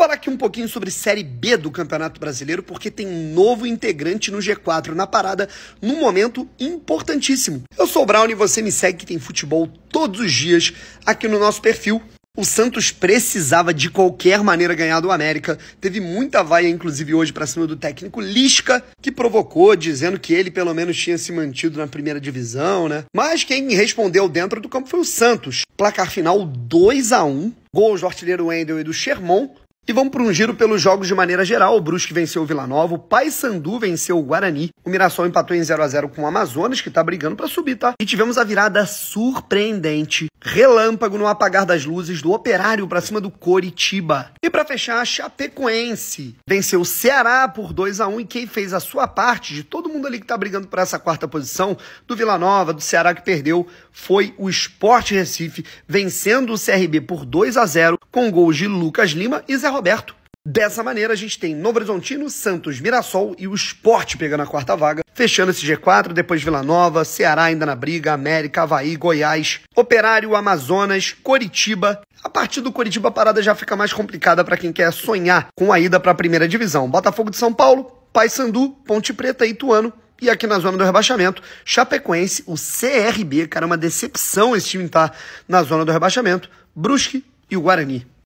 falar aqui um pouquinho sobre Série B do Campeonato Brasileiro, porque tem um novo integrante no G4 na parada, num momento importantíssimo. Eu sou o Brown e você me segue que tem futebol todos os dias aqui no nosso perfil. O Santos precisava de qualquer maneira ganhar do América. Teve muita vaia, inclusive, hoje para cima do técnico Lisca, que provocou, dizendo que ele pelo menos tinha se mantido na primeira divisão, né? Mas quem respondeu dentro do campo foi o Santos. Placar final 2 a 1 Gols do artilheiro Wendel e do Sherman. E vamos para um giro pelos jogos de maneira geral. O Brusque venceu o Vila Nova, o Paysandu venceu o Guarani, o Mirassol empatou em 0 a 0 com o Amazonas, que está brigando para subir, tá? E tivemos a virada surpreendente, relâmpago no apagar das luzes do Operário para cima do Coritiba. E para fechar, a Chapecoense venceu o Ceará por 2 a 1 e quem fez a sua parte de todo mundo ali que está brigando por essa quarta posição, do Vila Nova, do Ceará que perdeu, foi o Sport Recife, vencendo o CRB por 2 a 0 com gols de Lucas Lima e Zé Roberto. Dessa maneira, a gente tem Novo Horizontino, Santos, Mirassol e o Sport pegando a quarta vaga, fechando esse G4, depois Vila Nova, Ceará ainda na briga, América, Havaí, Goiás, Operário, Amazonas, Coritiba. A partir do Coritiba, a parada já fica mais complicada para quem quer sonhar com a ida para a primeira divisão. Botafogo de São Paulo, Paysandu, Ponte Preta e Ituano. E aqui na zona do rebaixamento, Chapecoense, o CRB, cara, é uma decepção esse time estar tá na zona do rebaixamento, Brusque e o Guarani.